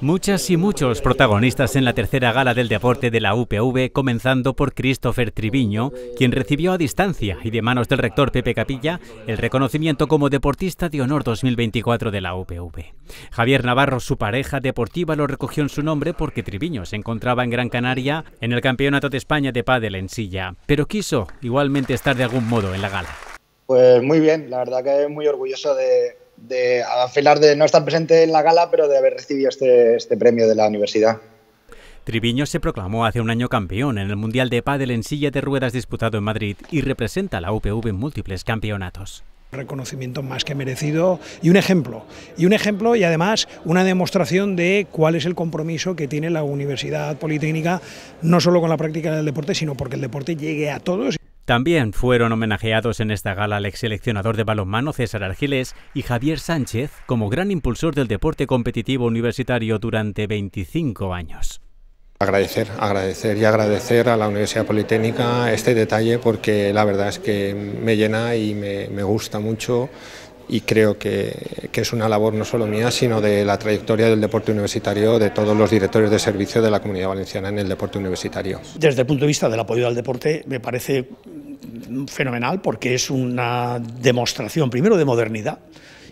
Muchas y muchos protagonistas en la tercera gala del deporte de la UPV, comenzando por Christopher Triviño, quien recibió a distancia y de manos del rector Pepe Capilla el reconocimiento como Deportista de Honor 2024 de la UPV. Javier Navarro, su pareja deportiva, lo recogió en su nombre porque Triviño se encontraba en Gran Canaria en el Campeonato de España de Pádel en silla, pero quiso igualmente estar de algún modo en la gala. Pues muy bien, la verdad que es muy orgulloso de, de, a de no estar presente en la gala, pero de haber recibido este, este, premio de la universidad. Triviño se proclamó hace un año campeón en el Mundial de Pádel en silla de ruedas disputado en Madrid y representa a la UPV en múltiples campeonatos reconocimiento más que merecido y un ejemplo. Y un ejemplo y además una demostración de cuál es el compromiso que tiene la Universidad Politécnica, no solo con la práctica del deporte, sino porque el deporte llegue a todos también fueron homenajeados en esta gala el ex seleccionador de balonmano César Argiles y Javier Sánchez como gran impulsor del deporte competitivo universitario durante 25 años. Agradecer, agradecer y agradecer a la Universidad Politécnica este detalle porque la verdad es que me llena y me, gusta mucho y creo que, que, es una labor no solo mía, sino de la trayectoria del deporte universitario, de todos los directores de servicio de la Comunidad Valenciana en el deporte universitario. Desde el punto de vista del apoyo al deporte, me parece fenomenal porque es una demostración, primero, de modernidad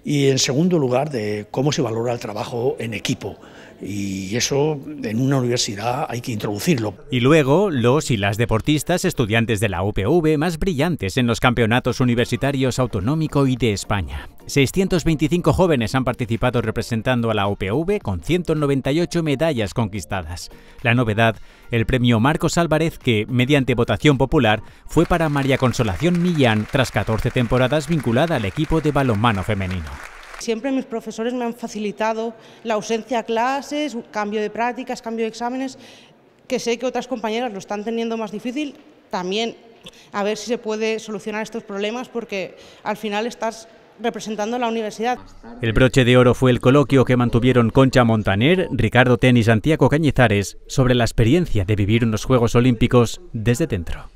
y, en segundo lugar, de cómo se valora el trabajo en equipo. Y eso en una universidad hay que introducirlo. Y luego, los y las deportistas estudiantes de la UPV más brillantes en los campeonatos universitarios autonómico y de España. 625 jóvenes han participado representando a la OPV con 198 medallas conquistadas. La novedad, el premio Marcos Álvarez que, mediante votación popular, fue para María Consolación Millán tras 14 temporadas vinculada al equipo de balonmano femenino. Siempre mis profesores me han facilitado la ausencia a clases, cambio de prácticas, cambio de exámenes, que sé que otras compañeras lo están teniendo más difícil, también a ver si se puede solucionar estos problemas porque al final estás representando la universidad. El broche de oro fue el coloquio que mantuvieron Concha Montaner, Ricardo Ten y Santiago Cañizares sobre la experiencia de vivir unos Juegos Olímpicos desde dentro.